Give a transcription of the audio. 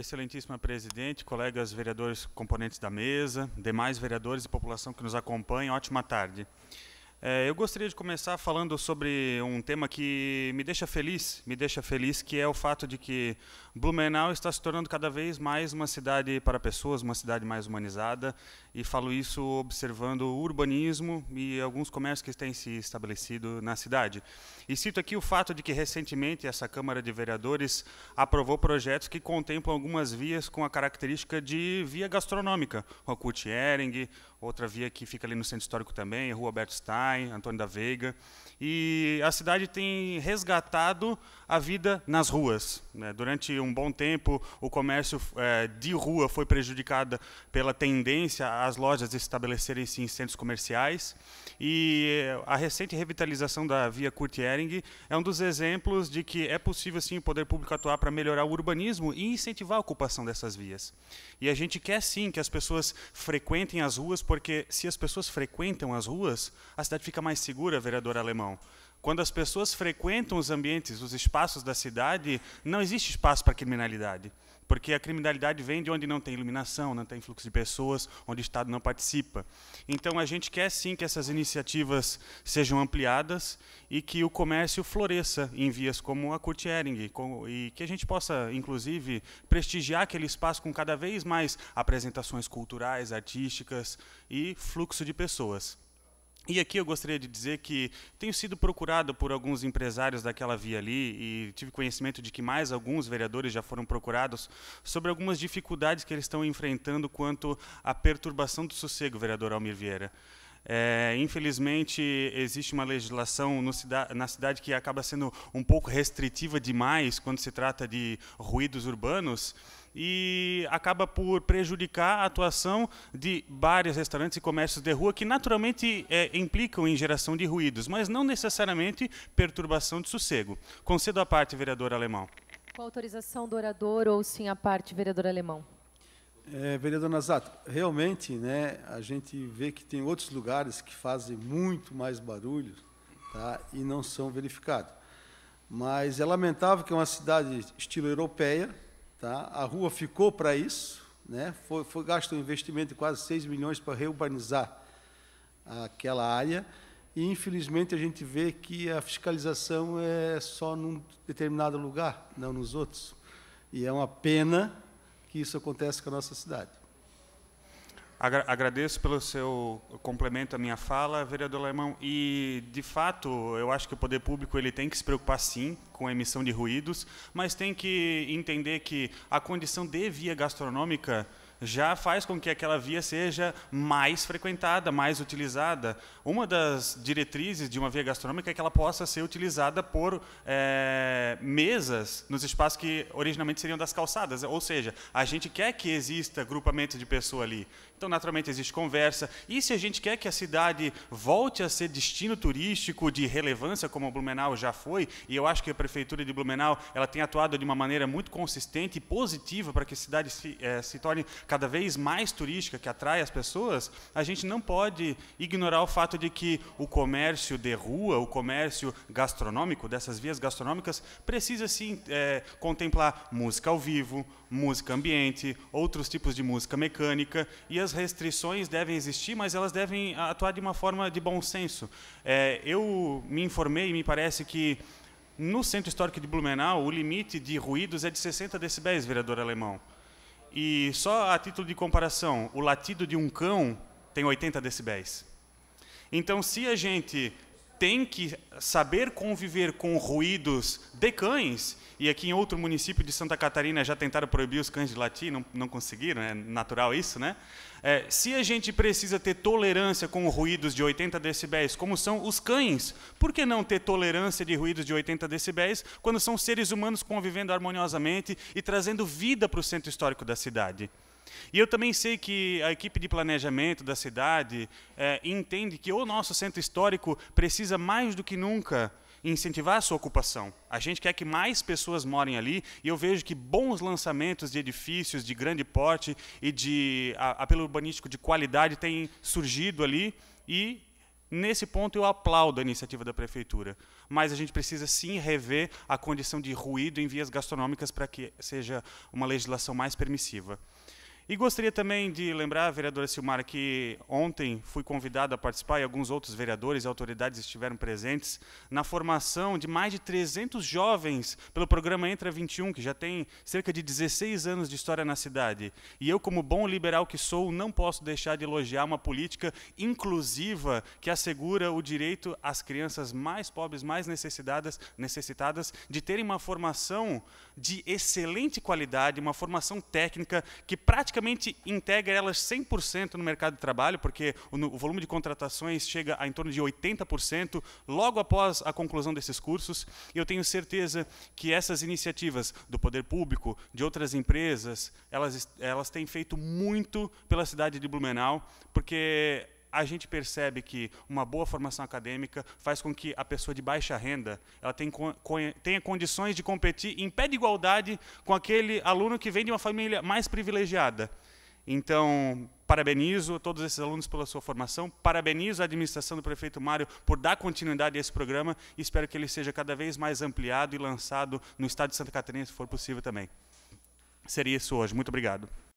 Excelentíssima presidente, colegas vereadores, componentes da mesa, demais vereadores e população que nos acompanham, ótima tarde. É, eu gostaria de começar falando sobre um tema que me deixa feliz, me deixa feliz, que é o fato de que Blumenau está se tornando cada vez mais uma cidade para pessoas, uma cidade mais humanizada e falo isso observando o urbanismo e alguns comércios que têm se estabelecido na cidade. E cito aqui o fato de que recentemente essa Câmara de Vereadores aprovou projetos que contemplam algumas vias com a característica de via gastronômica, Rua Kurt Ehring, outra via que fica ali no centro histórico também, Rua Alberto Stein, Antônio da Veiga. E a cidade tem resgatado a vida nas ruas. Né? Durante um bom tempo, o comércio é, de rua foi prejudicado pela tendência a as lojas estabelecerem-se em centros comerciais. E eh, a recente revitalização da Via Curtiering é um dos exemplos de que é possível, sim, o poder público atuar para melhorar o urbanismo e incentivar a ocupação dessas vias. E a gente quer, sim, que as pessoas frequentem as ruas, porque se as pessoas frequentam as ruas, a cidade fica mais segura, vereador alemão. Quando as pessoas frequentam os ambientes, os espaços da cidade, não existe espaço para criminalidade. Porque a criminalidade vem de onde não tem iluminação, não tem fluxo de pessoas, onde o Estado não participa. Então, a gente quer sim que essas iniciativas sejam ampliadas e que o comércio floresça em vias como a Kurt Ehring, e que a gente possa, inclusive, prestigiar aquele espaço com cada vez mais apresentações culturais, artísticas e fluxo de pessoas. E aqui eu gostaria de dizer que tenho sido procurado por alguns empresários daquela via ali e tive conhecimento de que mais alguns vereadores já foram procurados sobre algumas dificuldades que eles estão enfrentando quanto à perturbação do sossego, vereador Almir Vieira. É, infelizmente, existe uma legislação cida na cidade que acaba sendo um pouco restritiva demais quando se trata de ruídos urbanos e acaba por prejudicar a atuação de bares, restaurantes e comércios de rua que naturalmente é, implicam em geração de ruídos, mas não necessariamente perturbação de sossego. Concedo a parte, vereador alemão. Com autorização do orador ou sim a parte, vereador alemão. É, vereador Nazato, realmente, né, a gente vê que tem outros lugares que fazem muito mais barulho tá, e não são verificados. Mas é lamentável que é uma cidade estilo europeia, tá, a rua ficou para isso, né, foi, foi gasto um investimento de quase 6 milhões para reurbanizar aquela área, e infelizmente a gente vê que a fiscalização é só num determinado lugar, não nos outros. E é uma pena que isso acontece com a nossa cidade. agradeço pelo seu complemento à minha fala, vereador Lemão. E, de fato, eu acho que o poder público ele tem que se preocupar, sim, com a emissão de ruídos, mas tem que entender que a condição de via gastronômica já faz com que aquela via seja mais frequentada, mais utilizada. Uma das diretrizes de uma via gastronômica é que ela possa ser utilizada por é, mesas nos espaços que originalmente seriam das calçadas, ou seja, a gente quer que exista grupamento de pessoa ali. Então, naturalmente, existe conversa. E se a gente quer que a cidade volte a ser destino turístico de relevância, como Blumenau já foi, e eu acho que a prefeitura de Blumenau ela tem atuado de uma maneira muito consistente e positiva para que a cidade se, é, se torne cada vez mais turística, que atrai as pessoas, a gente não pode ignorar o fato de que o comércio de rua, o comércio gastronômico, dessas vias gastronômicas, precisa sim é, contemplar música ao vivo, música ambiente, outros tipos de música mecânica, e as restrições devem existir, mas elas devem atuar de uma forma de bom senso. É, eu me informei, me parece que no Centro Histórico de Blumenau, o limite de ruídos é de 60 decibéis, vereador alemão. E só a título de comparação, o latido de um cão tem 80 decibéis. Então, se a gente tem que saber conviver com ruídos de cães, e aqui em outro município de Santa Catarina já tentaram proibir os cães de latir, não, não conseguiram, é natural isso, né? É, se a gente precisa ter tolerância com ruídos de 80 decibéis, como são os cães, por que não ter tolerância de ruídos de 80 decibéis quando são seres humanos convivendo harmoniosamente e trazendo vida para o centro histórico da cidade? E eu também sei que a equipe de planejamento da cidade é, entende que o nosso centro histórico precisa mais do que nunca incentivar a sua ocupação. A gente quer que mais pessoas morem ali e eu vejo que bons lançamentos de edifícios de grande porte e de apelo urbanístico de qualidade têm surgido ali e Nesse ponto eu aplaudo a iniciativa da prefeitura, mas a gente precisa sim rever a condição de ruído em vias gastronômicas para que seja uma legislação mais permissiva. E gostaria também de lembrar, vereadora Silmar, que ontem fui convidado a participar e alguns outros vereadores e autoridades estiveram presentes na formação de mais de 300 jovens pelo programa Entra 21, que já tem cerca de 16 anos de história na cidade. E eu, como bom liberal que sou, não posso deixar de elogiar uma política inclusiva que assegura o direito às crianças mais pobres, mais necessitadas, necessitadas de terem uma formação de excelente qualidade, uma formação técnica que praticamente praticamente integra elas 100% no mercado de trabalho, porque o, volume de contratações chega a em torno de 80% logo após a conclusão desses cursos. E eu tenho certeza que essas iniciativas do poder público, de outras empresas, elas, elas têm feito muito pela cidade de Blumenau, porque a gente percebe que uma boa formação acadêmica faz com que a pessoa de baixa renda ela tenha, tenha condições de competir em pé de igualdade com aquele aluno que vem de uma família mais privilegiada. Então, parabenizo todos esses alunos pela sua formação, parabenizo a administração do prefeito Mário por dar continuidade a esse programa e espero que ele seja cada vez mais ampliado e lançado no estado de Santa Catarina, se for possível também. Seria isso hoje. Muito obrigado.